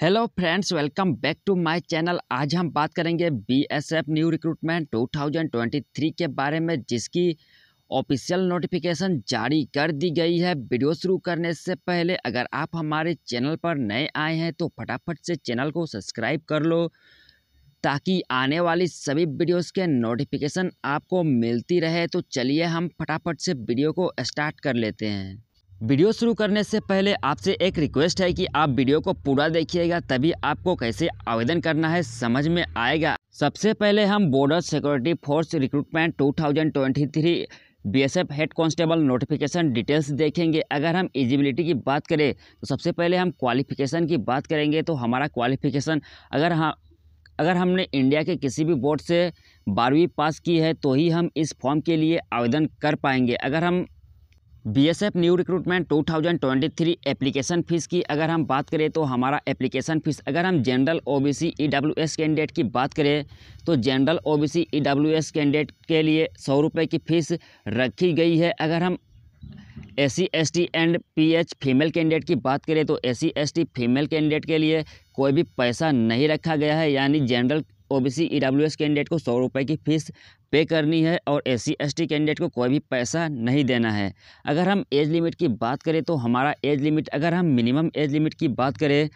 hello friends welcome back to my channel आज हम बात करेंगे बीएसएफ न्यू रिक्रूटमेंट 2023 के बारे में जिसकी ऑफिशियल नोटिफिकेशन जारी कर दी गई है वीडियो शुरू करने से पहले अगर आप हमारे चैनल पर नए आए हैं तो फटाफट से चैनल को सब्सक्राइब कर लो ताकि आने वाली सभी वीडियोस के नोटिफिकेशन आपको मिलती रहे तो चलिए हम फटाफट से वीडियो को स्टार्ट कर लेते हैं वीडियो शुरू करने से पहले आपसे एक रिक्वेस्ट है कि आप वीडियो को पूरा देखिएगा तभी आपको कैसे आवेदन करना है समझ में आएगा सबसे पहले हम border security force recruitment 2023 BSF head constable notification details देखेंगे अगर हम एलिजिबिलिटी की बात करें तो सबसे पहले हम क्वालिफिकेशन की बात करेंगे तो हमारा क्वालिफिकेशन अगर हम हाँ, अगर हमने इंडिया के किसी भी बोर्ड से बारहवीं पास की है तो ही हम इस फॉर्म के लिए आवेदन कर पाएंगे अगर हम BSF new recruitment 2023 application fees की अगर हम बात करें तो हमारा एप्लीकेशन फ़ीस अगर हम जनरल ओबीसी ईडब्ल्यूएस कैंडिडेट की बात करें तो जनरल ओबीसी ईडब्ल्यूएस कैंडिडेट के लिए सौ रुपये की फ़ीस रखी गई है अगर हम S C S T and P H female candidate की बात करें तो S C S T female candidate के लिए कोई भी पैसा नहीं रखा गया है यानी जनरल ओबीसी ईडब्ल्यूएस कैंडिडेट को सौ रुपये की फ़ीस पे करनी है और एस सी कैंडिडेट को कोई भी पैसा नहीं देना है अगर हम एज लिमिट की बात करें तो हमारा एज लिमिट अगर हम मिनिमम एज लिमिट की बात करें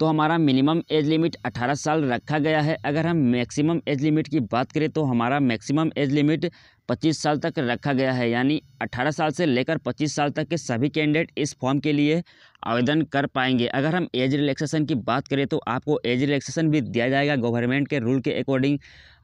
तो हमारा मिनिमम एज लिमिट 18 साल रखा गया है अगर हम मैक्सिमम एज लिमिट की बात करें तो हमारा मैक्सिमम एज लिमिट 25 साल तक रखा गया है यानी 18 साल से लेकर 25 साल तक के सभी कैंडिडेट इस फॉर्म के लिए आवेदन कर पाएंगे अगर हम एज रिलैक्सेशन की बात करें तो आपको एज रिलैक्सेशन भी दिया जाएगा गवर्नमेंट के रूल के अकॉर्डिंग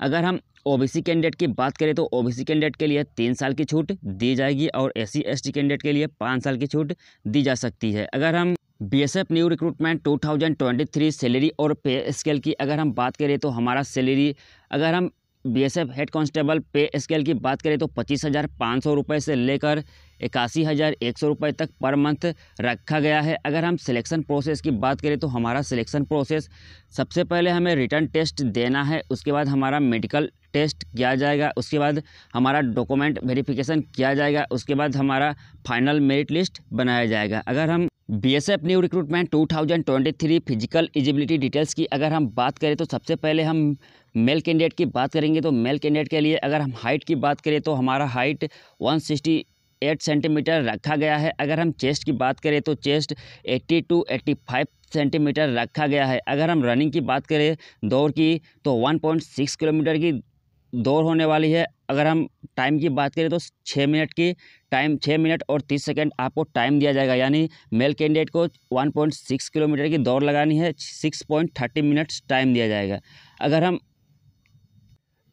अगर हम ओबीसी कैंडिडेट की बात करें तो ओबीसी कैंडिडेट के लिए तीन साल की छूट दी जाएगी और एस सी कैंडिडेट के लिए पाँच साल की छूट दी जा सकती है अगर हम बीएसएफ न्यू रिक्रूटमेंट 2023 सैलरी और पे स्केल की अगर हम बात करें तो हमारा सैलरी अगर हम BSF head constable pay scale की बात करें तो पच्चीस हज़ार पाँच सौ रुपये से लेकर इक्यासी हज़ार एक सौ रुपये तक पर मंथ रखा गया है अगर हम सिलेक्शन प्रोसेस की बात करें तो हमारा सिलेक्शन प्रोसेस सबसे पहले हमें रिटर्न टेस्ट देना है उसके बाद हमारा मेडिकल टेस्ट किया जाएगा उसके बाद हमारा डॉक्यूमेंट वेरिफिकेशन किया जाएगा उसके बाद हमारा फाइनल मेरिट लिस्ट बनाया जाएगा अगर हम BSF new recruitment 2023 physical eligibility details की अगर हम बात करें तो सबसे पहले हम मेल कैंडिडेट की बात करेंगे तो मेल कैंडिडेट के लिए अगर हम हाइट की बात करें तो हमारा हाइट 168 सेंटीमीटर रखा गया है अगर हम चेस्ट की बात करें तो chest eighty two five centimetre रखा गया है अगर हम रनिंग की बात करें दौड़ की तो सिक्स किलोमीटर की दौड़ होने वाली है अगर हम टाइम की बात करें तो छः मिनट की टाइम छः मिनट और तीस सेकेंड आपको टाइम दिया जाएगा यानी मेल कैंडिडेट को वन पॉइंट सिक्स किलोमीटर की दौड़ लगानी है six point thirty minutes time दिया जाएगा अगर हम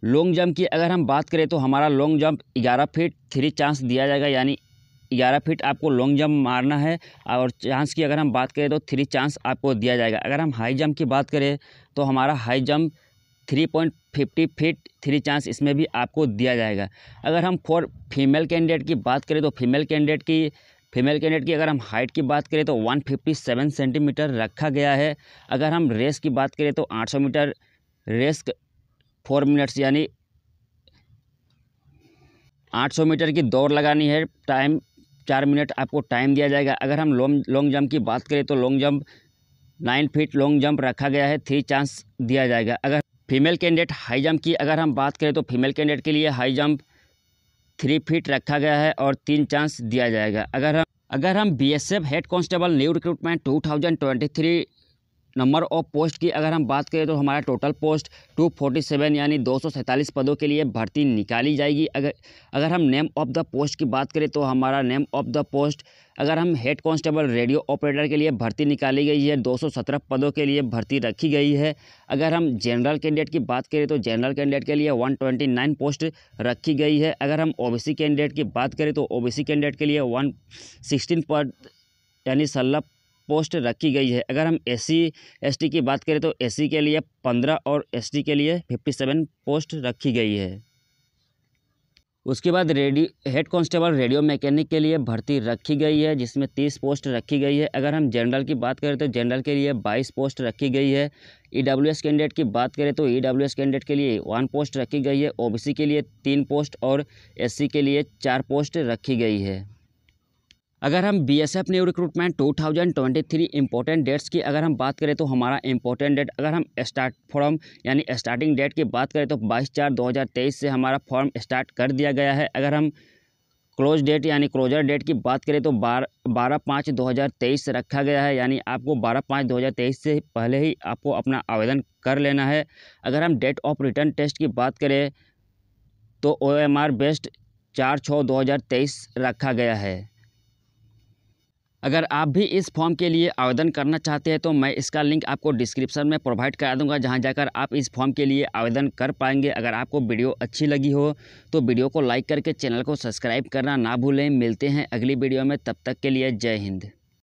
लॉन्ग जंप की अगर हम बात करें तो हमारा लॉन्ग जंप ग्यारह फीट थ्री चांस दिया जाएगा यानी ग्यारह फीट आपको लॉन्ग जंप मारना है और चांस की अगर हम बात करें तो थ्री चांस आपको दिया जाएगा अगर हम हाई जंप की बात करें तो हमारा high jump three point fifty feet three chance इसमें भी आपको दिया जाएगा अगर हम फॉर फीमेल कैंडिडेट की बात करें तो फीमेल कैंडिडेट की फीमेल कैंडिडेट की अगर हम हाइट की बात करें तो 157 सेंटीमीटर रखा गया है अगर हम रेस की बात करें तो 800 मीटर रेस फोर मिनट्स यानी 800 मीटर की दौड़ लगानी है टाइम चार मिनट आपको टाइम दिया जाएगा अगर हम लॉन्ग लॉन्ग जंप की बात करें तो long jump nine feet long jump रखा गया है थ्री चांस दिया जाएगा अगर फीमेल कैंडिडेट हाई जंप की अगर हम बात करें तो फीमेल कैंडिडेट के लिए हाई जंप थ्री फीट रखा गया है और तीन चांस दिया जाएगा अगर हम अगर हम BSF head constable new recruitment 2023 number of post की अगर हम बात करें तो हमारा टोटल पोस्ट 247 यानी दो पदों के लिए भर्ती निकाली जाएगी अगर अगर हम नेम ऑफ़ द पोस्ट की बात करें तो हमारा नेम ऑफ़ द पोस्ट अगर हम हेड कांस्टेबल रेडियो ऑपरेटर के लिए भर्ती निकाली गई है 217 पदों के लिए भर्ती रखी गई है अगर हम जनरल कैंडिडेट की बात करें तो जनरल कैंडिडेट के लिए 129 पोस्ट रखी गई है अगर हम ओबीसी कैंडिडेट की बात करें तो ओबीसी कैंडिडेट के लिए 116 पद यानी सल्ला पोस्ट रखी गई है अगर हम एस सी की बात करें तो एस के लिए पंद्रह और एस के लिए फिफ्टी सेवन पोस्ट रखी गई है उसके बाद radio head constable radio mechanic के लिए भर्ती रखी गई है जिसमें तीस पोस्ट रखी गई है अगर हम जनरल की बात करें तो जनरल के लिए बाईस पोस्ट रखी गई है ई e कैंडिडेट की बात करें तो ई e कैंडिडेट के लिए वन पोस्ट रखी गई है ओ के लिए तीन पोस्ट और एस के लिए चार पोस्ट रखी गई है अगर हम B S F new recruitment two thousand twenty three important dates की अगर हम बात करें तो हमारा इंपॉर्टेंट डेट अगर हम स्टार्ट फॉर्म यानी स्टार्टिंग डेट की बात करें तो बाईस चार दो हज़ार तेईस से हमारा फॉर्म स्टार्ट कर दिया गया है अगर हम क्लोज डेट यानी क्लोजर डेट की बात करें तो बार बारह पाँच दो हज़ार तेईस से रखा गया है यानी आपको बारह पाँच दो हज़ार तेईस से पहले ही आपको अपना आवेदन कर लेना है अगर हम डेट ऑफ रिटर्न टेस्ट की बात करें तो ओ एम आर बेस्ट चार छः दो हज़ार तेईस रखा गया है अगर आप भी इस फॉर्म के लिए आवेदन करना चाहते हैं तो मैं इसका लिंक आपको डिस्क्रिप्शन में प्रोवाइड करा दूंगा जहां जाकर आप इस फॉर्म के लिए आवेदन कर पाएंगे अगर आपको वीडियो अच्छी लगी हो तो वीडियो को लाइक करके चैनल को सब्सक्राइब करना ना भूलें मिलते हैं अगली वीडियो में तब तक के लिए जय हिंद